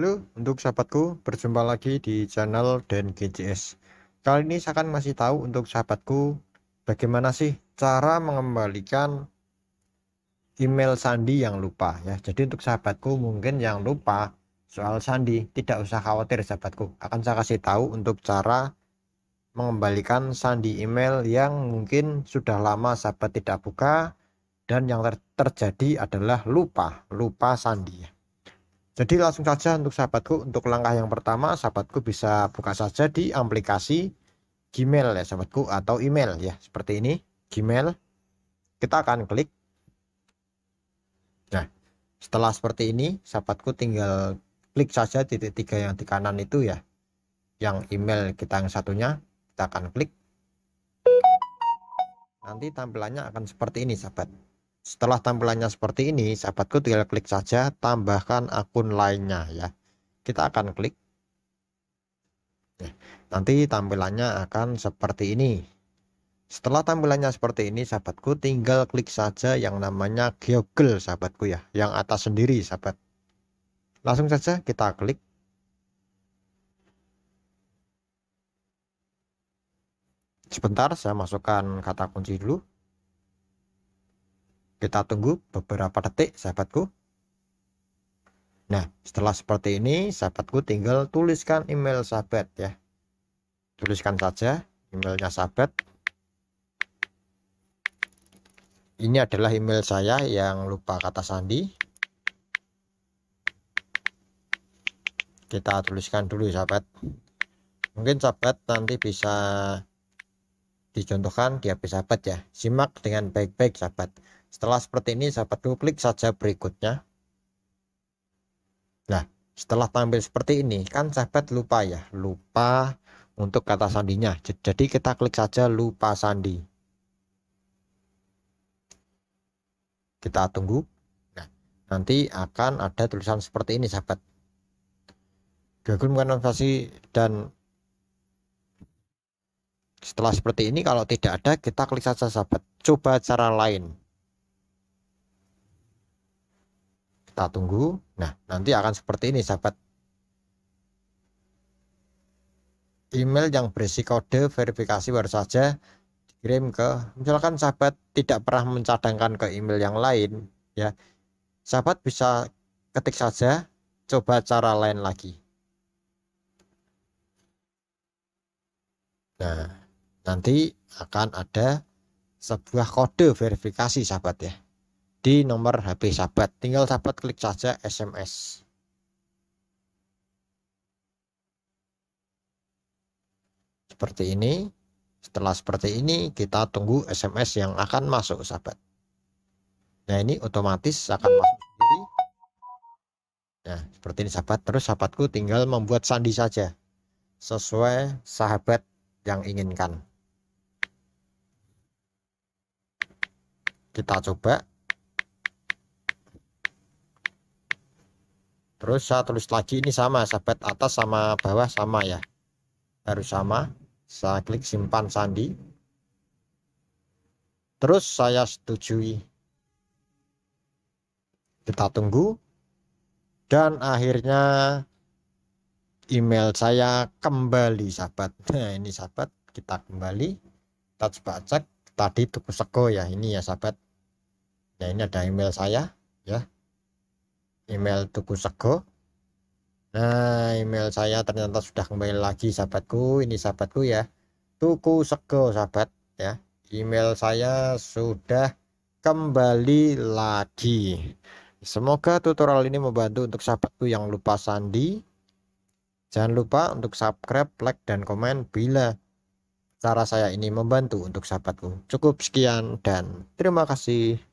Halo untuk sahabatku, berjumpa lagi di channel Dan GCS. Kali ini saya akan masih tahu untuk sahabatku bagaimana sih cara mengembalikan email sandi yang lupa ya. Jadi untuk sahabatku mungkin yang lupa soal sandi tidak usah khawatir sahabatku. Akan saya kasih tahu untuk cara mengembalikan sandi email yang mungkin sudah lama sahabat tidak buka dan yang ter terjadi adalah lupa, lupa sandi ya. Jadi langsung saja untuk sahabatku, untuk langkah yang pertama sahabatku bisa buka saja di aplikasi Gmail ya sahabatku atau email ya seperti ini Gmail. Kita akan klik. Nah setelah seperti ini sahabatku tinggal klik saja titik tiga yang di kanan itu ya. Yang email kita yang satunya kita akan klik. Nanti tampilannya akan seperti ini sahabat. Setelah tampilannya seperti ini, sahabatku tinggal klik saja tambahkan akun lainnya ya. Kita akan klik. Nanti tampilannya akan seperti ini. Setelah tampilannya seperti ini, sahabatku tinggal klik saja yang namanya Google sahabatku ya, yang atas sendiri sahabat. Langsung saja kita klik. Sebentar, saya masukkan kata kunci dulu. Kita tunggu beberapa detik sahabatku. Nah setelah seperti ini sahabatku tinggal tuliskan email sahabat ya. Tuliskan saja emailnya sahabat. Ini adalah email saya yang lupa kata sandi. Kita tuliskan dulu sahabat. Mungkin sahabat nanti bisa dicontohkan di HP sahabat ya. Simak dengan baik-baik sahabat. Setelah seperti ini sahabat klik saja berikutnya. Nah, setelah tampil seperti ini kan sahabat lupa ya, lupa untuk kata sandinya. Jadi kita klik saja lupa sandi. Kita tunggu. Nah, nanti akan ada tulisan seperti ini sahabat. Google mengkonversi dan setelah seperti ini kalau tidak ada kita klik saja sahabat. Coba cara lain. Kita tunggu. Nah, nanti akan seperti ini sahabat. Email yang berisi kode verifikasi baru saja dikirim ke misalkan sahabat tidak pernah mencadangkan ke email yang lain ya. Sahabat bisa ketik saja coba cara lain lagi. Nah, nanti akan ada sebuah kode verifikasi sahabat ya di nomor HP sahabat. Tinggal sahabat klik saja SMS. Seperti ini. Setelah seperti ini kita tunggu SMS yang akan masuk sahabat. Nah ini otomatis akan masuk sendiri. Nah seperti ini sahabat. Terus sahabatku tinggal membuat sandi saja. Sesuai sahabat yang inginkan. Kita coba terus saya tulis lagi ini sama sahabat atas sama bawah sama ya harus sama saya klik simpan sandi terus saya setujui kita tunggu dan akhirnya email saya kembali sahabat nah ini sahabat kita kembali kita coba cek tadi tuku sego ya ini ya sahabat ya ini ada email saya ya email Tuku Sego nah email saya ternyata sudah kembali lagi sahabatku ini sahabatku ya Tuku Sego sahabat ya email saya sudah kembali lagi semoga tutorial ini membantu untuk sahabatku yang lupa sandi jangan lupa untuk subscribe like dan komen bila cara saya ini membantu untuk sahabatku cukup sekian dan terima kasih